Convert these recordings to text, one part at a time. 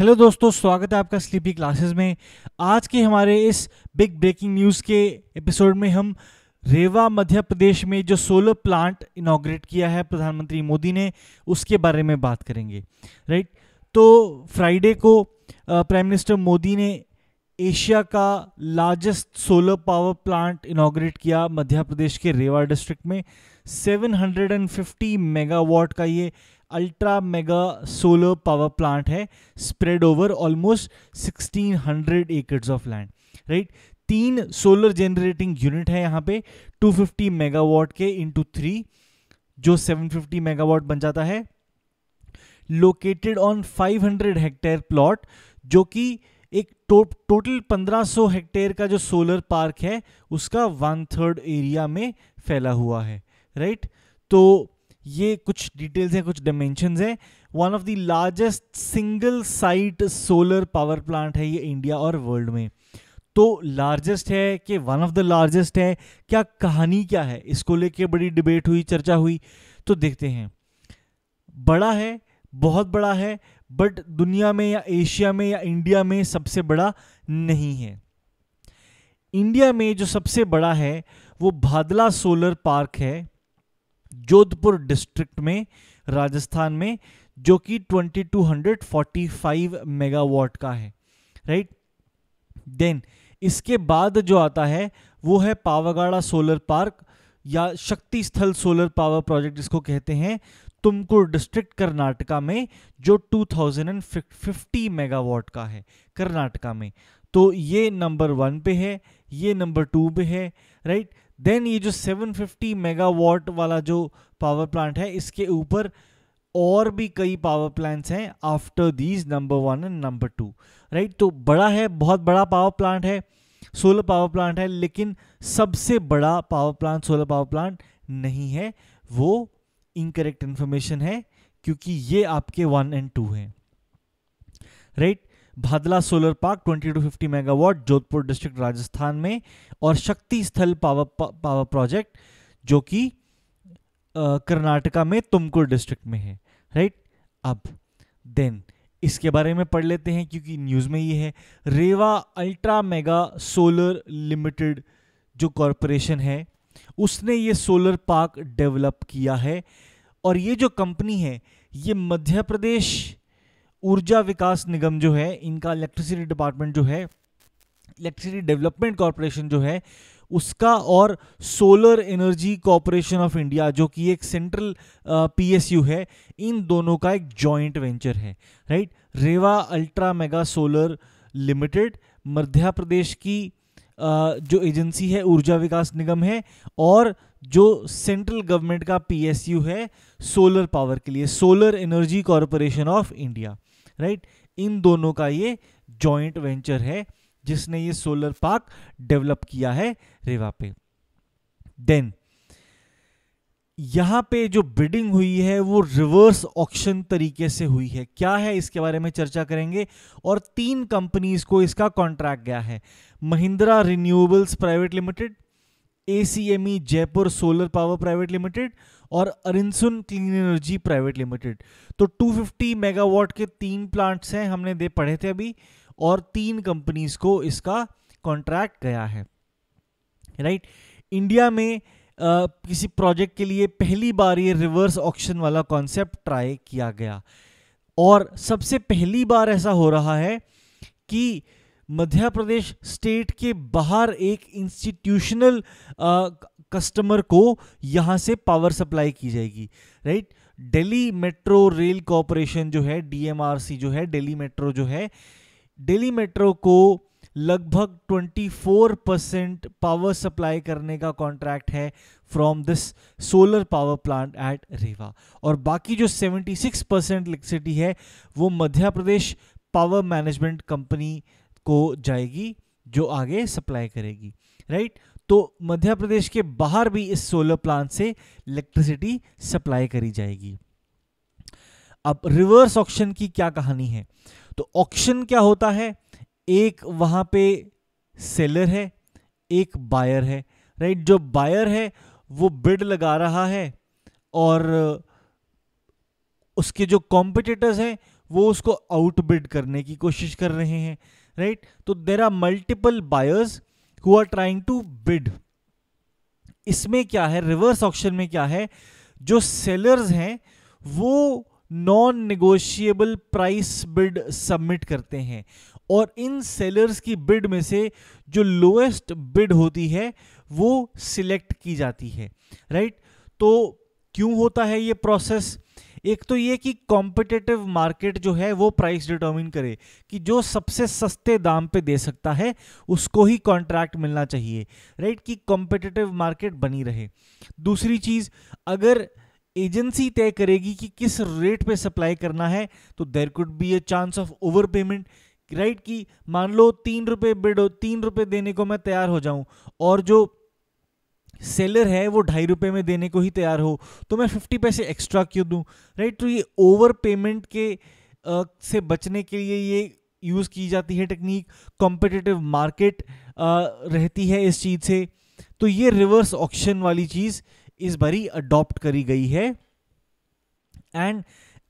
Hello दोस्तों स्वागत है आपका स्लीपी क्लासेस में आज के हमारे इस बिग ब्रेकिंग न्यूज़ के एपिसोड में हम रेवा मध्य प्रदेश में जो सोलर प्लांट इनाग्रेट किया है प्रधानमंत्री मोदी ने उसके बारे में बात करेंगे राइट तो फ्राइडे को प्राइम मिनिस्टर मोदी ने एशिया का largest solar power plant inaugurate किया मध्य प्रदेश के रेवा डिस्ट्रिक्ट में 750 मेगावाट का ये ultra mega solar power plant है spread over almost 1600 acres of land right तीन सोलर जनरेटिंग यूनिट है यहाँ पे 250 मेगावाट के इंटू थ्री जो 750 मेगावाट बन जाता है लोकेटेड ऑन 500 हेक्टेयर प्लॉट जो कि एक टो, टोटल 1500 हेक्टेयर का जो सोलर पार्क है उसका वन थर्ड एरिया में फैला हुआ है राइट तो ये कुछ डिटेल्स हैं कुछ डायमेंशंस हैं one of the largest single site solar power plant है ये इंडिया और वर्ल्ड में तो लार्जेस्ट है कि वन ऑफ द लार्जेस्ट है क्या कहानी क्या है इसको लेके बड़ी डिबेट हुई चर्चा हुई तो देखते हैं बड़ा है बहुत बड़ा है बट दुनिया में या एशिया में या इंडिया में सबसे बड़ा नहीं है इंडिया में जो सबसे बड़ा है वो भादला सोलर पार्क है जोधपुर डिस्ट्रिक्ट में राजस्थान में जो कि 2245 मेगावाट का है राइट देन इसके बाद जो आता है वो है पावागाड़ा सोलर पार्क या शक्ति स्थल सोलर पावर प्रोजेक्ट जिसको कहते हैं तुमकुर डिस्ट्रिक्ट कर्नाटका में जो 2050 मेगावाट का है कर्नाटका में तो ये नंबर वन पे है ये नंबर टू पे है राइट देन ये जो 750 मेगावाट वाला जो पावर प्लांट है इसके ऊपर और भी कई पावर प्लांट्स हैं after these number one and number two right तो बड़ा है बहुत बड़ा पावर प्लांट है सोलर पावर प्लांट है लेकिन सबसे बड़ा power plant solar power plant नहीं है वो इनकरेक्ट इन्फॉर्मेशन है क्योंकि ये आपके वन एंड टू हैं right Bhadla solar park 2250 megawatt Jodhpur district Rajasthan में और शक्ति स्थल पावर पावर प्रोजेक्ट जो कि कर्नाटका में तुमकुर डिस्ट्रिक्ट में है राइट अब देन इसके बारे में पढ़ लेते हैं क्योंकि न्यूज़ में ये है Rewa ultra mega solar limited जो कॉरपोरेशन है उसने ये सोलर पार्क डेवलप किया है और ये जो कंपनी है ये मध्य प्रदेश ऊर्जा विकास निगम जो है इनका इलेक्ट्रिसिटी डिपार्टमेंट जो है इलेक्ट्रिसिटी डेवलपमेंट कॉरपोरेशन जो है उसका और solar energy corporation of India जो कि एक सेंट्रल पीएसयू है इन दोनों का एक जॉइंट वेंचर है right Rewa ultra mega solar limited Madhya Pradesh की जो एजेंसी है ऊर्जा विकास निगम है और जो सेंट्रल गवर्नमेंट का पीएसयू है सोलर पावर के लिए solar energy corporation of India right इन दोनों का ये जॉइंट वेंचर है जिसने ये सोलर पार्क डेवलप किया है रेवा पे देन यहां पे जो बिडिंग हुई है वो रिवर्स ऑक्शन तरीके से हुई है क्या है इसके बारे में चर्चा करेंगे और तीन कंपनीज को इसका कॉन्ट्रैक्ट गया है महिंद्रा रिन्यूएबल्स प्राइवेट लिमिटेड ए Jaipur solar power private limited और Arinsun clean energy private limited तो 250 मेगावाट के तीन प्लांट्स हैं हमने दे पढ़े थे अभी और तीन कंपनीज को इसका कॉन्ट्रैक्ट गया है राइट इंडिया में आ, किसी प्रोजेक्ट के लिए पहली बार ये रिवर्स ऑक्शन वाला कॉन्सेप्ट ट्राई किया गया और सबसे पहली बार ऐसा हो रहा है कि मध्य प्रदेश स्टेट के बाहर एक इंस्टीट्यूशनल कस्टमर को यहाँ से पावर सप्लाई की जाएगी right Delhi metro rail corporation जो है डीएमआरसी जो है दिल्ली मेट्रो जो है दिल्ली मेट्रो को लगभग 24 परसेंट पावर सप्लाई करने का कॉन्ट्रैक्ट है from this solar power plant at Rewa और बाकी जो 76 परसेंट इलेक्ट्रिसिटी है वो Madhya Pradesh power management company को जाएगी जो आगे सप्लाई करेगी राइट तो मध्य प्रदेश के बाहर भी इस सोलर प्लांट से इलेक्ट्रिसिटी सप्लाई करी जाएगी अब रिवर्स ऑक्शन की क्या कहानी है तो ऑक्शन क्या होता है एक वहां पे सेलर है एक बायर है राइट जो बायर है वो बिड लगा रहा है और उसके जो कॉम्पिटिटर्स हैं वो उसको आउटबिड करने की कोशिश कर रहे हैं right तो there are multiple buyers who are trying to bid इसमें क्या है रिवर्स ऑप्शन में क्या है जो सेलर्स हैं वो non negotiable price bid submit करते हैं और इन सेलर्स की बिड में से जो लोएस्ट बिड होती है वो सिलेक्ट की जाती है राइट right? तो क्यों होता है ये प्रोसेस एक तो ये कि कॉम्पिटेटिव मार्केट जो है वो प्राइस डिटर्मिन करे कि जो सबसे सस्ते दाम पे दे सकता है उसको ही कॉन्ट्रैक्ट मिलना चाहिए राइट कि कॉम्पिटेटिव मार्केट बनी रहे दूसरी चीज़ अगर एजेंसी तय करेगी कि किस रेट पे सप्लाई करना है तो there could be a chance of overpayment right कि मान लो तीन रुपये बिड तीन रुपये देने को मैं तैयार हो जाऊं और जो सेलर है वो ढाई रुपये में देने को ही तैयार हो तो मैं फिफ्टी पैसे एक्स्ट्रा क्यों दूँ राइट तो ये ओवर पेमेंट के आ, से बचने के लिए ये यूज़ की जाती है टेक्निक कॉम्पिटिटिव मार्केट रहती है इस चीज़ से तो ये रिवर्स ऑक्शन वाली चीज़ इस बारी अडॉप्ट करी गई है एंड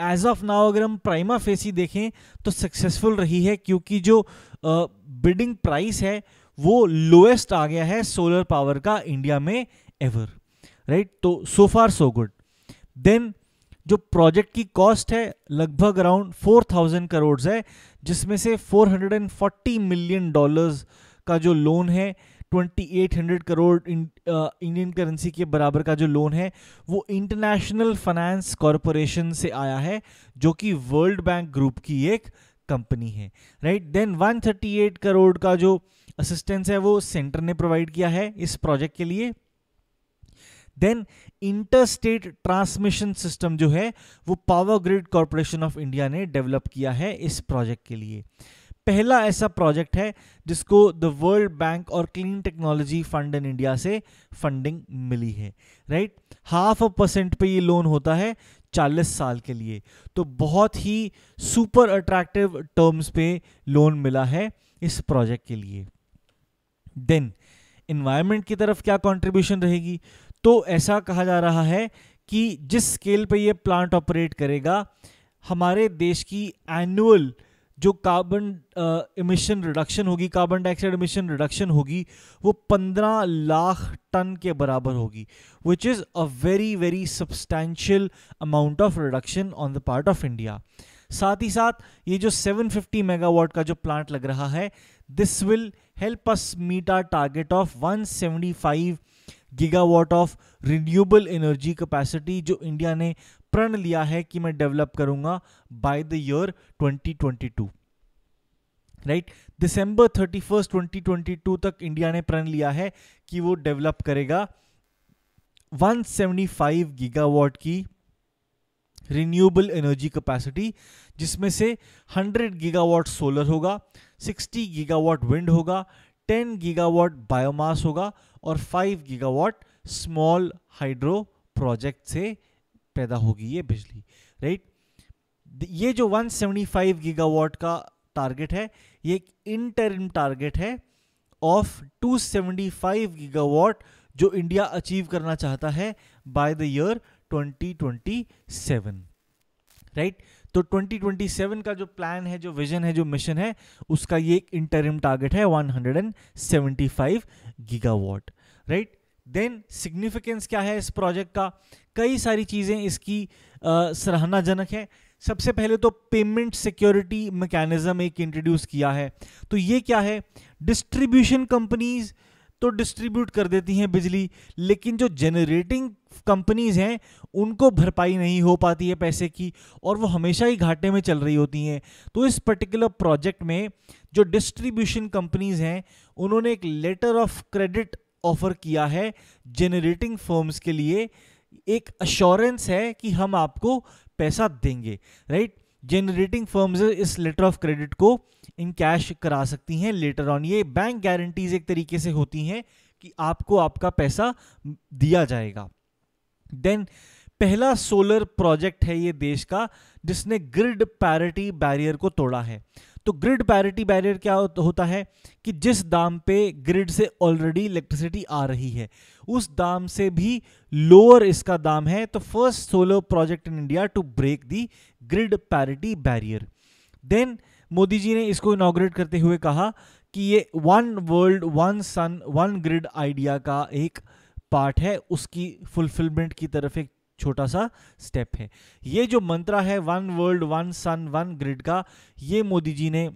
एज ऑफ नाउ अगर हम प्राइमा फेसी देखें तो सक्सेसफुल रही है क्योंकि जो बिडिंग प्राइस है वो लोएस्ट आ गया है सोलर पावर का इंडिया में एवर राइट तो so far so good then जो प्रोजेक्ट की कॉस्ट है लगभग अराउंड 4000 करोड़ है जिसमें से 440 मिलियन डॉलर्स का जो लोन है 2800 करोड़ इंडियन करेंसी के बराबर का जो लोन है वो इंटरनेशनल फाइनेंस कॉरपोरेशन से आया है जो कि वर्ल्ड बैंक ग्रुप की एक कंपनी है राइट देन 138 करोड़ का जो असिस्टेंस है वो सेंटर ने प्रोवाइड किया है इस प्रोजेक्ट के लिए then interstate transmission system जो है वो power grid corporation of India ने डेवलप किया है इस प्रोजेक्ट के लिए पहला ऐसा प्रोजेक्ट है जिसको द वर्ल्ड बैंक और clean technology fund in India से फंडिंग मिली है राइट हाफ परसेंट पे ये लोन होता है चालीस साल के लिए तो बहुत ही सुपर अट्रैक्टिव टर्म्स पे लोन मिला है इस प्रोजेक्ट के लिए देन इन्वायरमेंट की तरफ क्या कंट्रीब्यूशन रहेगी तो ऐसा कहा जा रहा है कि जिस स्केल पे ये प्लांट ऑपरेट करेगा हमारे देश की एनुअल जो कार्बन इमिशन रिडक्शन होगी कार्बन डाइऑक्साइड इमिशन रिडक्शन होगी वो पंद्रह लाख टन के बराबर होगी which is a very very substantial amount of reduction on the part of India साथ ही साथ ये जो 750 मेगावाट का जो प्लांट लग रहा है this will help us meet our target of 175 gigawatt of renewable energy capacity जो इंडिया ने प्रण लिया है कि मैं डेवलप करूंगा बाय द ईयर 2022 राइट दिसंबर 31 2022 तक इंडिया ने प्रण लिया है कि वो डेवलप करेगा 175 गीगावाट की रिन्यूएबल एनर्जी कैपेसिटी जिसमें से 100 गीगावाट सोलर होगा 60 गीगावाट विंड होगा 10 गीगावाट बायोमास होगा और 5 गीगावाट स्मॉल हाइड्रो प्रोजेक्ट से पैदा होगी ये बिजली राइट ये जो 175 सेवेंटी का टारगेट है ये एक इंटरम टारगेट है ऑफ 275 सेवेंटी जो इंडिया अचीव करना चाहता है बाय द ईयर 2027 राइट तो 2027 का जो प्लान है जो विजन है जो मिशन है उसका ये एक इंटरिम टारगेट है 175 hundred gigawatt right then significance क्या है इस प्रोजेक्ट का कई सारी चीज़ें इसकी सराहनाजनक है सबसे पहले तो पेमेंट सिक्योरिटी मैकेनिज्म एक इंट्रोड्यूस किया है तो ये क्या है डिस्ट्रीब्यूशन कंपनीज़ तो डिस्ट्रीब्यूट कर देती हैं बिजली लेकिन जो जनरेटिंग कंपनीज हैं उनको भरपाई नहीं हो पाती है पैसे की और वो हमेशा ही घाटे में चल रही होती हैं तो इस पर्टिकुलर प्रोजेक्ट में जो डिस्ट्रीब्यूशन कंपनीज हैं उन्होंने एक लेटर ऑफ क्रेडिट ऑफर किया है जेनरेटिंग फर्म्स के लिए एक अश्योरेंस है कि हम आपको पैसा देंगे राइट जेनरेटिंग फर्म्स इस लेटर ऑफ क्रेडिट को इन कैश करा सकती हैं लेटर ऑन ये बैंक गारंटीज एक तरीके से होती हैं कि आपको आपका पैसा दिया जाएगा देन पहला सोलर प्रोजेक्ट है ये देश का जिसने ग्रिड पैरिटी बैरियर को तोड़ा है तो ग्रिड पैरिटी बैरियर क्या होता है कि जिस दाम पे ग्रिड से ऑलरेडी इलेक्ट्रिसिटी आ रही है उस दाम से भी लोअर इसका दाम है तो first solar project in India to break the grid parity barrier then Modi ji ने इसको इनाग्रेट करते हुए कहा कि ये one world one sun one grid idea का एक पार्ट है उसकी फुलफिलमेंट की तरफ एक छोटा सा स्टेप है ये जो मंत्रा है one world one sun one grid का ये मोदी जी ने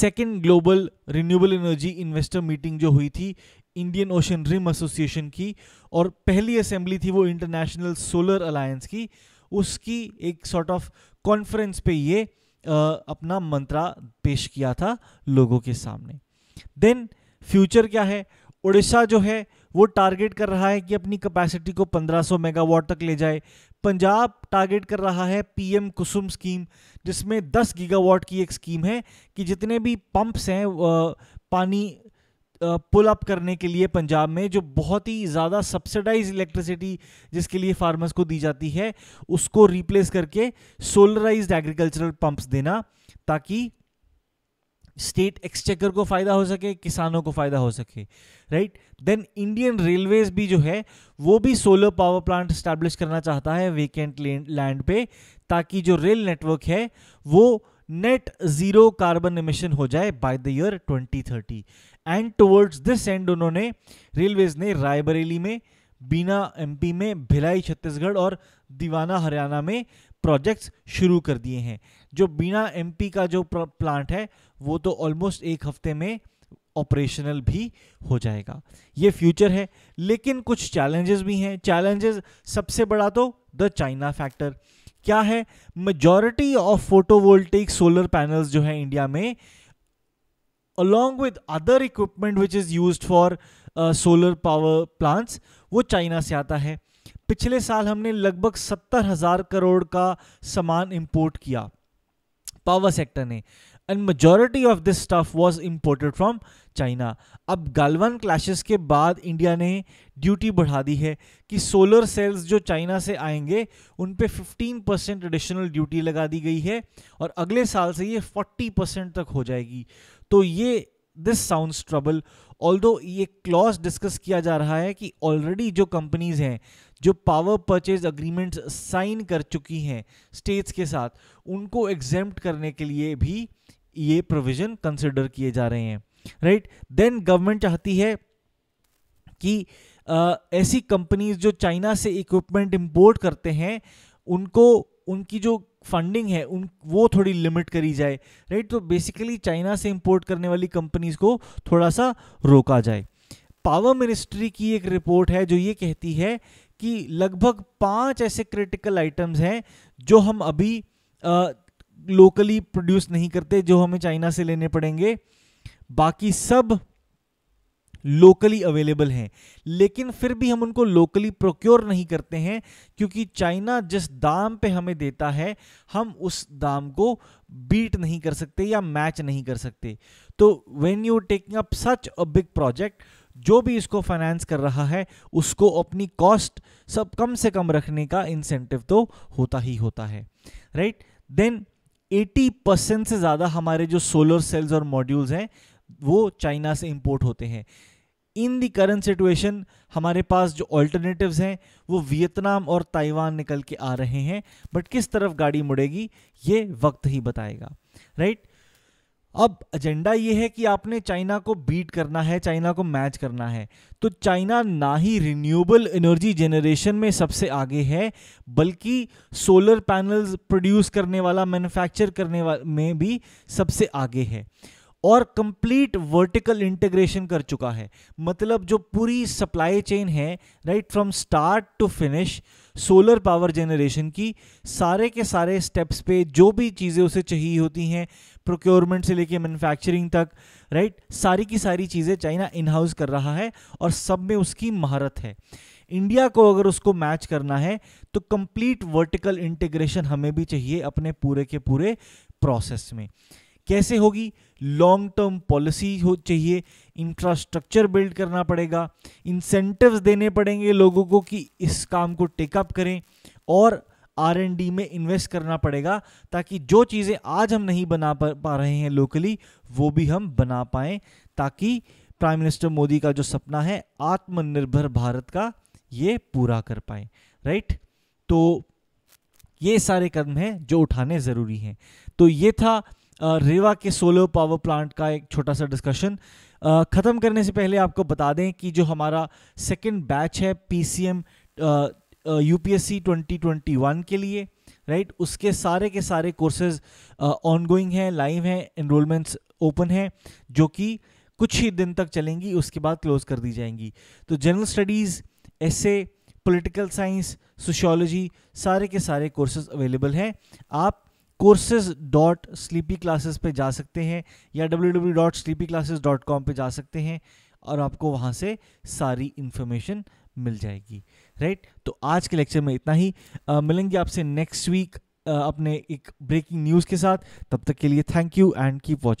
second global renewable energy investor meeting जो हुई थी इंडियन ओशन रिम एसोसिएशन की और पहली असेंबली थी वो इंटरनेशनल सोलर अलायंस की उसकी एक सॉर्ट ऑफ कॉन्फ्रेंस पे ये आ, अपना मंत्रा पेश किया था लोगों के सामने देन फ्यूचर क्या है उड़ीसा जो है वो टारगेट कर रहा है कि अपनी कैपेसिटी को 1500 मेगावाट तक ले जाए पंजाब टारगेट कर रहा है पीएम कुसुम स्कीम जिसमें 10 गीगावाट की एक स्कीम है कि जितने भी पंप्स हैं पानी पुल अप करने के लिए पंजाब में जो बहुत ही ज़्यादा सब्सिडाइज इलेक्ट्रिसिटी जिसके लिए फार्मर्स को दी जाती है उसको रिप्लेस करके सोलराइज एग्रीकल्चरल पंप्स देना ताकि स्टेट एक्सचेकर को फ़ायदा हो सके किसानों को फ़ायदा हो सके राइट देन इंडियन रेलवेज भी जो है वो भी सोलर पावर प्लांट स्टैब्लिश करना चाहता है वेकेंट लैंड पे ताकि जो रेल नेटवर्क है वो नेट ज़ीरो कार्बन एमिशन हो जाए by the year 2030 and towards this end उन्होंने रेलवेज ने रायबरेली में बीना एमपी में भिलाई छत्तीसगढ़ और दीवाना हरियाणा में प्रोजेक्ट्स शुरू कर दिए हैं जो बीना एमपी का जो प्लांट है वो तो ऑलमोस्ट एक हफ्ते में ऑपरेशनल भी हो जाएगा ये फ्यूचर है लेकिन कुछ चैलेंजेस भी हैं चैलेंजेस सबसे बड़ा तो द चाइना फैक्टर क्या है majority of photovoltaic solar panels जो है इंडिया में along with other equipment which is use for solar power plants वो चाइना से आता है पिछले साल हमने लगभग सत्तर हज़ार करोड़ का सामान इंपोर्ट किया पावर सेक्टर ने and majority of this stuff was imported from China अब गालवान क्लैशेस के बाद इंडिया ने ड्यूटी बढ़ा दी है कि सोलर सेल्स जो चाइना से आएंगे उन पर फिफ्टीन परसेंट एडिशनल ड्यूटी लगा दी गई है और अगले साल से ये फोर्टी परसेंट तक हो जाएगी तो ये दिस साउंड ट्रबल दो ये क्लॉज डिस्कस किया जा रहा है कि ऑलरेडी जो कंपनीज हैं जो पावर परचेज अग्रीमेंट्स साइन कर चुकी हैं स्टेट्स के साथ उनको एग्जेम्प्ट करने के लिए भी ये प्रोविज़न कंसिडर किए जा रहे हैं राइट देन गवर्नमेंट चाहती है कि ऐसी कंपनीज जो चाइना से इक्विपमेंट इंपोर्ट करते हैं उनको उनकी जो फंडिंग है उन वो थोड़ी लिमिट करी जाए राइट तो बेसिकली चाइना से इंपोर्ट करने वाली कंपनीज को थोड़ा सा रोका जाए पावर मिनिस्ट्री की एक रिपोर्ट है जो ये कहती है कि लगभग पांच ऐसे क्रिटिकल आइटम्स हैं जो हम अभी लोकली प्रोड्यूस नहीं करते जो हमें चाइना से लेने पड़ेंगे बाकी सब लोकली अवेलेबल हैं लेकिन फिर भी हम उनको लोकली प्रोक्योर नहीं करते हैं क्योंकि चाइना जिस दाम पे हमें देता है हम उस दाम को बीट नहीं कर सकते या मैच नहीं कर सकते तो when you taking up such a big project जो भी इसको फाइनेंस कर रहा है उसको अपनी कॉस्ट सब कम से कम रखने का इंसेंटिव तो होता ही होता है राइट देन 80 परसेंट से ज़्यादा हमारे जो सोलर सेल्स और मॉड्यूल्स हैं वो चाइना से इंपोर्ट होते हैं इन दी करंट सिचुएशन हमारे पास जो ऑल्टरनेटिव्स हैं वो वियतनाम और ताइवान निकल के आ रहे हैं बट किस तरफ गाड़ी मुड़ेगी ये वक्त ही बताएगा राइट अब एजेंडा ये है कि आपने चाइना को बीट करना है चाइना को मैच करना है तो चाइना ना ही रिन्यूएबल एनर्जी जनरेशन में सबसे आगे है बल्कि सोलर पैनल्स प्रोड्यूस करने वाला मैन्युफैक्चर करने वाले में भी सबसे आगे है और कंप्लीट वर्टिकल इंटीग्रेशन कर चुका है मतलब जो पूरी सप्लाई चेन है right from start to finish solar power generation की सारे के सारे स्टेप्स पे जो भी चीज़ें उसे चाहिए होती हैं प्रोक्योरमेंट से लेके मैन्युफैक्चरिंग तक राइट सारी की सारी चीज़ें चाइना इनहाउस कर रहा है और सब में उसकी महारत है इंडिया को अगर उसको मैच करना है तो कंप्लीट वर्टिकल इंटीग्रेशन हमें भी चाहिए अपने पूरे के पूरे प्रोसेस में कैसे होगी लॉन्ग टर्म पॉलिसी हो चाहिए इंफ्रास्ट्रक्चर बिल्ड करना पड़ेगा इंसेंटिव्स देने पड़ेंगे लोगों को कि इस काम को टेकअप करें और आर एन डी में इन्वेस्ट करना पड़ेगा ताकि जो चीज़ें आज हम नहीं बना पा रहे हैं लोकली वो भी हम बना पाएँ ताकि प्राइम मिनिस्टर मोदी का जो सपना है आत्मनिर्भर भारत का ये पूरा कर पाए राइट तो ये सारे कदम हैं जो उठाने ज़रूरी हैं तो ये था रेवा के सोलर पावर प्लांट का एक छोटा सा डिस्कशन ख़त्म करने से पहले आपको बता दें कि जो हमारा सेकेंड बैच है P C M U P S C twenty twenty one के लिए राइट right? उसके सारे के सारे कोर्सेज ऑनगोइंग हैं लाइव हैं इनरोलमेंट्स ओपन हैं जो कि कुछ ही दिन तक चलेंगी उसके बाद क्लोज कर दी जाएंगी तो जनरल स्टडीज़ ऐसे पॉलिटिकल साइंस सोशोलॉजी सारे के सारे कोर्सेज अवेलेबल हैं आप कोर्सेज डॉट स्लीपी क्लासेस पर जा सकते हैं या W W dot sleepy classes dot com पर जा सकते हैं और आपको वहाँ से सारी इन्फॉर्मेशन मिल जाएगी राइट right? तो आज के लेक्चर में इतना ही आ, मिलेंगे आपसे नेक्स्ट वीक अपने एक ब्रेकिंग न्यूज़ के साथ तब तक के लिए thank you and keep watching